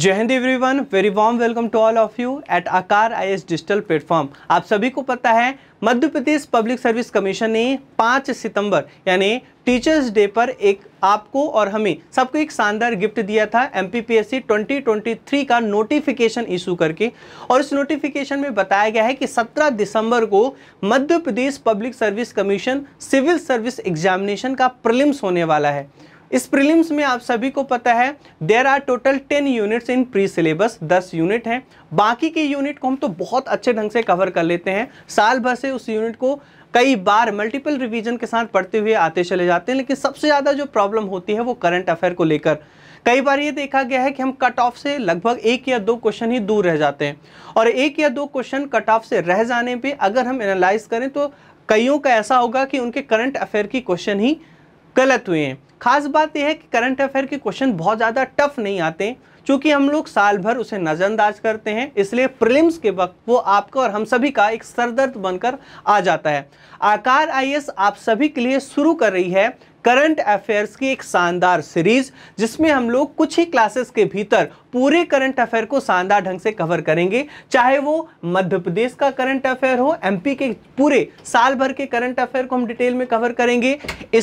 जय Hind everyone very warm welcome to all of you at Aakar I S digital platform आप सभी को पता है Madhya Pradesh public service commission ने 5 सितंबर यानी टीचर्स डे पर एक आपको और हमें सबको एक शानदार गिफ्ट दिया था एम 2023 का नोटिफिकेशन इशू करके और इस नोटिफिकेशन में बताया गया है कि 17 दिसंबर को Madhya Pradesh public service commission civil service examination का प्रलिम्स होने वाला है इस प्रीलिम्स में आप सभी को पता है there are total ten units in pre syllabus दस यूनिट हैं बाकी के यूनिट को हम तो बहुत अच्छे ढंग से कवर कर लेते हैं साल भर से उस यूनिट को कई बार मल्टीपल रिवीजन के साथ पढ़ते हुए आते चले जाते हैं लेकिन सबसे ज़्यादा जो प्रॉब्लम होती है वो करंट अफेयर को लेकर कई बार ये देखा गया है कि हम कट ऑफ से लगभग एक या दो क्वेश्चन ही दूर रह जाते हैं और एक या दो क्वेश्चन कट ऑफ से रह जाने पे अगर हम एनालाइज करें तो कईयों का ऐसा होगा कि उनके करंट अफेयर की क्वेश्चन ही गलत हुए हैं खास बात यह है कि करंट अफेयर के क्वेश्चन बहुत ज़्यादा टफ नहीं आते क्योंकि हम लोग साल भर उसे नज़रअंदाज करते हैं इसलिए प्रिलिम्स के वक्त वो आपका और हम सभी का एक सरदर्द बनकर आ जाता है आकार आई आप सभी के लिए शुरू कर रही है करंट अफेयर्स की एक शानदार सीरीज जिसमें हम लोग कुछ ही क्लासेस के भीतर पूरे करंट अफेयर को शानदार ढंग से कवर करेंगे चाहे वो मध्य प्रदेश का करंट अफेयर हो एमपी के पूरे साल भर के करंट अफेयर को हम डिटेल में कवर करेंगे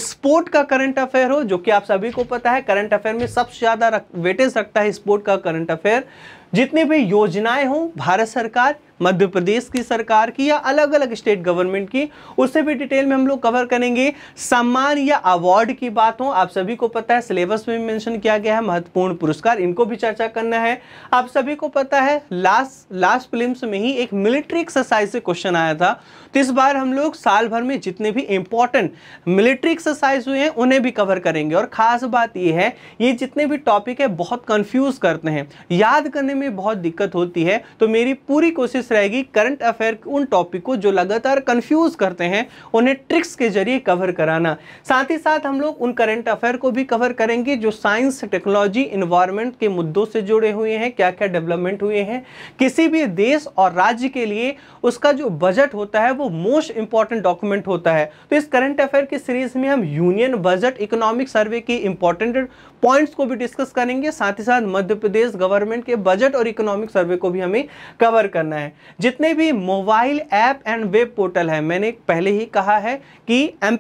स्पोर्ट का करंट अफेयर हो जो कि आप सभी को पता है करंट अफेयर में सबसे ज़्यादा रक, वेटेज रखता है स्पोर्ट का करंट अफेयर जितनी भी योजनाएं हों भारत सरकार मध्य प्रदेश की सरकार की या अलग अलग स्टेट गवर्नमेंट की उससे भी डिटेल में हम लोग कवर करेंगे सम्मान या अवार्ड की बात हो आप सभी को पता है सिलेबस में मेंशन किया गया है महत्वपूर्ण पुरस्कार इनको भी चर्चा करना है आप सभी को पता है लास्ट लास्ट फिल्म्स में ही एक मिलिट्री एक्सरसाइज से क्वेश्चन आया था तो इस बार हम लोग साल भर में जितने भी इंपॉर्टेंट मिलिट्री एक्सरसाइज हुए हैं उन्हें भी कवर करेंगे और ख़ास बात यह है ये जितने भी टॉपिक है बहुत कंफ्यूज करते हैं याद करने में बहुत दिक्कत होती है तो मेरी पूरी कोशिश रहेगी करंट अफेयर उन टॉपिक को जो लगातार कंफ्यूज करते हैं उन्हें ट्रिक्स के जरिए कवर कराना साथ ही साथ हम लोग उन करंट अफेयर को भी कवर करेंगे जो साइंस टेक्नोलॉजी इन्वायरमेंट के मुद्दों से जुड़े हुए हैं क्या क्या डेवलपमेंट हुए हैं किसी भी देश और राज्य के लिए उसका जो बजट होता है वो मोस्ट इंपॉर्टेंट डॉक्यूमेंट होता है तो इस करंट अफेयर की सीरीज में हम यूनियन बजट इकोनॉमिक सर्वे की इंपॉर्टेंट पॉइंट्स को भी डिस्कस करेंगे साथ ही साथ मध्य प्रदेश गवर्नमेंट के बजट और इकोनॉमिक सर्वे को भी हमें कवर करना है जितने भी mobile app and web portal है मैंने पहले ही कहा है कि एम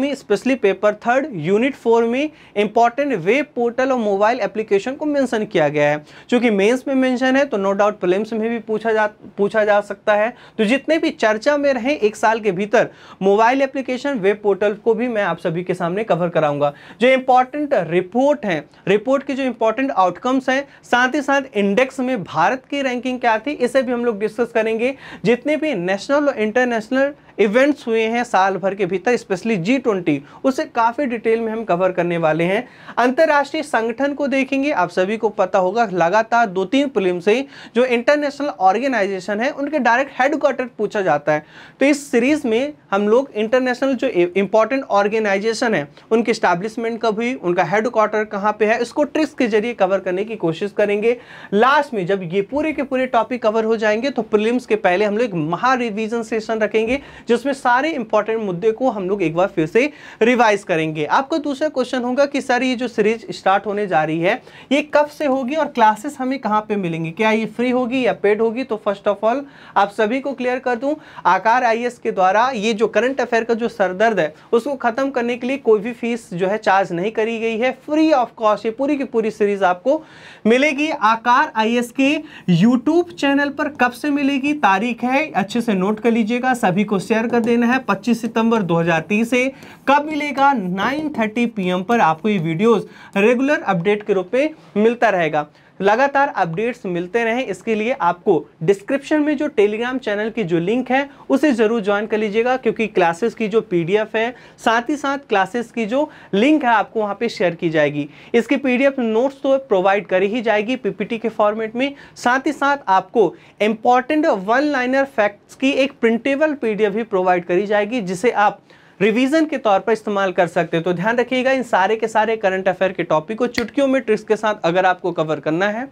में specially paper third unit four में इंपॉर्टेंट वेब पोर्टल और मोबाइल एप्लीकेशन को मैंशन किया गया गया है क्योंकि मेंस में मेंशन है तो नो डाउट प्लेम्स में भी पूछा जा पूछा जा सकता है तो जितने भी चर्चा में रहे एक साल के भीतर मोबाइल एप्लीकेशन वेब पोर्टल को भी मैं आप सभी के सामने कवर कराऊंगा जो इंपॉर्टेंट रिपोर्ट है रिपोर्ट के जो इंपॉर्टेंट आउटकम्स हैं साथ ही साथ इंडेक्स में भारत की रैंकिंग क्या थी इसे भी हम लोग डिस्कस करेंगे जितने भी नेशनल और इंटरनेशनल इवेंट्स हुए हैं साल भर के भीतर स्पेशली जी ट्वेंटी उसे काफ़ी डिटेल में हम कवर करने वाले हैं अंतर्राष्ट्रीय संगठन को देखेंगे आप सभी को पता होगा लगातार दो तीन फिल्म से जो इंटरनेशनल ऑर्गेनाइजेशन है उनके डायरेक्ट हेडक्वार्टर पूछा जाता है तो इस सीरीज़ में हम लोग इंटरनेशनल जो इंपॉर्टेंट ऑर्गेनाइजेशन है उनकी स्टैब्लिशमेंट कब हुई उनका हेडक्वार्टर कहाँ पे है इसको ट्रिक्स के जरिए कवर करने की कोशिश करेंगे लास्ट में जब ये पूरे के पूरे टॉपिक कवर हो जाएंगे तो प्रिलिम्स के पहले हम लोग महा रिविजन सेशन रखेंगे जिसमें सारे इंपॉर्टेंट मुद्दे को हम लोग एक बार फिर से रिवाइज करेंगे आपका दूसरा क्वेश्चन होगा कि सर ये जो सीरीज स्टार्ट होने जा रही है ये कब से होगी और क्लासेस हमें कहाँ पे मिलेंगी क्या ये फ्री होगी या पेड होगी तो फर्स्ट ऑफ ऑल आप सभी को क्लियर कर दूँ आकार आई के द्वारा ये जो करंट अफेयर का जो सरदर्द है उसको खत्म करने के लिए कोई भी फीस जो है चार्ज नहीं करी गई है फ्री ऑफ कॉस्ट ये पूरी की पूरी सीरीज आपको मिलेगी आकार आई के यूट्यूब चैनल पर कब से मिलेगी तारीख है अच्छे से नोट कर लीजिएगा सभी को शेयर शेयर कर देना है 25 सितंबर 2030 से कब मिलेगा 9:30 पीएम पर आपको ये वीडियोस रेगुलर अपडेट के रूप में मिलता रहेगा लगातार अपडेट्स मिलते रहें इसके लिए आपको डिस्क्रिप्शन में जो टेलीग्राम चैनल की जो लिंक है उसे ज़रूर ज्वाइन कर लीजिएगा क्योंकि क्लासेस की जो पीडीएफ है साथ ही साथ क्लासेस की जो लिंक है आपको वहां पे शेयर की जाएगी इसकी पीडीएफ नोट्स तो प्रोवाइड करी ही जाएगी पीपीटी के फॉर्मेट में साथ ही साथ आपको इंपॉर्टेंट वन लाइनर फैक्ट्स की एक प्रिंटेबल पीडीएफ भी प्रोवाइड करी जाएगी जिसे आप रिवीजन के तौर पर इस्तेमाल कर सकते हैं तो ध्यान रखिएगा इन सारे के सारे करंट अफेयर के टॉपिक को चुटकियों में ट्रिक्स के साथ अगर आपको कवर करना है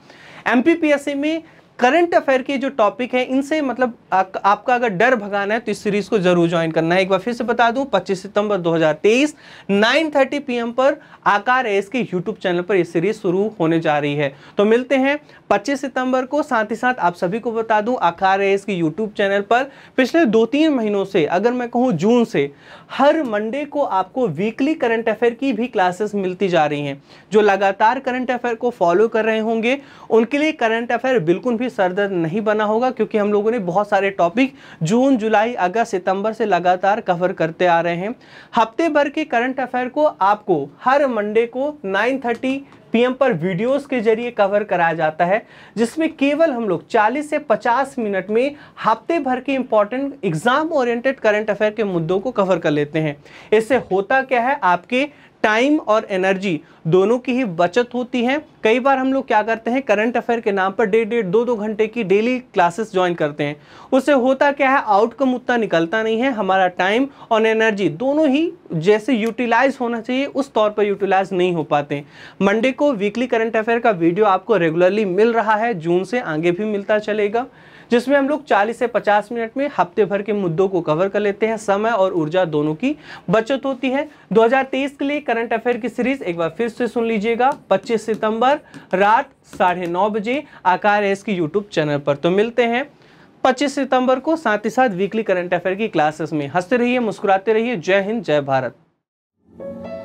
एमपीपीएससी में करंट अफेयर के जो टॉपिक है इनसे मतलब आ, आपका अगर डर भगाना है तो इस सीरीज को जरूर ज्वाइन करना है एक बार फिर से बता दूं 25 सितंबर 2023 9:30 पीएम पर आकार एस के यूट्यूब चैनल पर यह सीरीज शुरू होने जा रही है तो मिलते हैं 25 सितंबर को साथ ही साथ आप सभी को बता दूं आकार एस के यूट्यूब चैनल पर पिछले दो तीन महीनों से अगर मैं कहूँ जून से हर मंडे को आपको वीकली करंट अफेयर की भी क्लासेस मिलती जा रही हैं जो लगातार करंट अफेयर को फॉलो कर रहे होंगे उनके लिए करंट अफेयर बिल्कुल भी भी सर दर्द नहीं बना होगा क्योंकि हम लोगों ने बहुत सारे टॉपिक जून जुलाई अगस्त सितंबर से लगातार कवर करते आ रहे हैं हफ्ते भर के करंट अफेयर को आपको हर मंडे को 9:30 पीएम पर वीडियोस के जरिए कवर कराया जाता है जिसमें केवल हम लोग 40 से 50 मिनट में हफ्ते भर के important exam oriented current affair के मुद्दों को कवर कर लेते हैं इससे होता क्या है आपके टाइम और एनर्जी दोनों की ही बचत होती है कई बार हम लोग क्या करते हैं करंट अफेयर के नाम पर डेढ़ डेढ़ दो दो घंटे की डेली क्लासेस ज्वाइन करते हैं उससे होता क्या है आउटकम उतना निकलता नहीं है हमारा टाइम और एनर्जी दोनों ही जैसे यूटिलाइज होना चाहिए उस तौर पर यूटिलाइज नहीं हो पाते मंडे को वीकली करंट अफेयर का वीडियो आपको रेगुलरली मिल रहा है जून से आगे भी मिलता चलेगा जिसमें हम लोग 40 से 50 मिनट में हफ्ते भर के मुद्दों को कवर कर लेते हैं समय और ऊर्जा दोनों की बचत होती है 2023 के लिए करंट अफेयर की सीरीज एक बार फिर से सुन लीजिएगा 25 सितंबर रात साढ़े नौ बजे आकार एस की यूट्यूब चैनल पर तो मिलते हैं 25 सितंबर को साथ ही साथ वीकली करंट अफेयर की क्लासेस में हंसते रहिए मुस्कुराते रहिए जय हिंद जय भारत